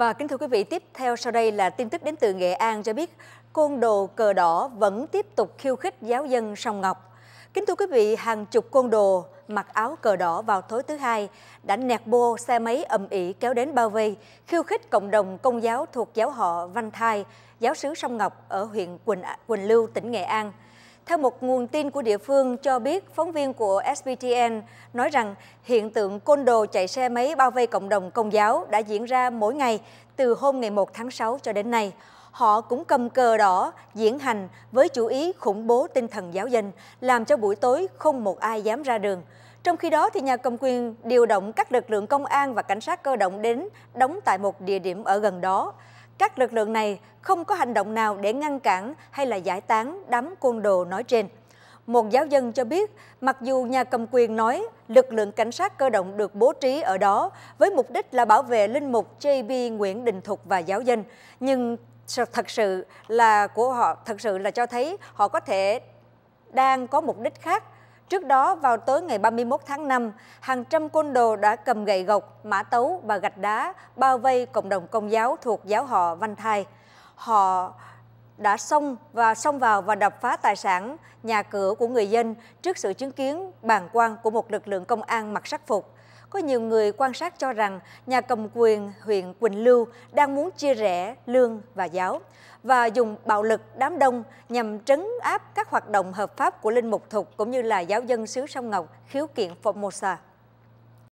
Và kính thưa quý vị, tiếp theo sau đây là tin tức đến từ Nghệ An cho biết côn đồ cờ đỏ vẫn tiếp tục khiêu khích giáo dân sông Ngọc. Kính thưa quý vị, hàng chục côn đồ mặc áo cờ đỏ vào tối thứ hai đã nẹt bô xe máy ầm ĩ kéo đến bao vây, khiêu khích cộng đồng công giáo thuộc giáo họ Văn Thai, giáo sứ Sông Ngọc ở huyện Quỳnh, Quỳnh Lưu, tỉnh Nghệ An. Theo một nguồn tin của địa phương cho biết, phóng viên của SBTN nói rằng hiện tượng côn đồ chạy xe máy bao vây cộng đồng công giáo đã diễn ra mỗi ngày từ hôm ngày 1 tháng 6 cho đến nay. Họ cũng cầm cờ đỏ, diễn hành với chủ ý khủng bố tinh thần giáo dân, làm cho buổi tối không một ai dám ra đường. Trong khi đó, thì nhà cầm quyền điều động các lực lượng công an và cảnh sát cơ động đến đóng tại một địa điểm ở gần đó các lực lượng này không có hành động nào để ngăn cản hay là giải tán đám côn đồ nói trên. Một giáo dân cho biết, mặc dù nhà cầm quyền nói lực lượng cảnh sát cơ động được bố trí ở đó với mục đích là bảo vệ linh mục JB Nguyễn Đình Thục và giáo dân, nhưng thật sự là của họ thật sự là cho thấy họ có thể đang có mục đích khác Trước đó, vào tối ngày 31 tháng 5, hàng trăm côn đồ đã cầm gậy gộc, mã tấu và gạch đá bao vây cộng đồng công giáo thuộc giáo họ Văn Thai. Họ đã xông và xông vào và đập phá tài sản, nhà cửa của người dân trước sự chứng kiến bàn quan của một lực lượng công an mặc sắc phục có nhiều người quan sát cho rằng nhà cầm quyền huyện Quỳnh Lưu đang muốn chia rẽ lương và giáo và dùng bạo lực đám đông nhằm trấn áp các hoạt động hợp pháp của Linh Mục Thục cũng như là giáo dân xứ Sông Ngọc khiếu kiện phong Formosa.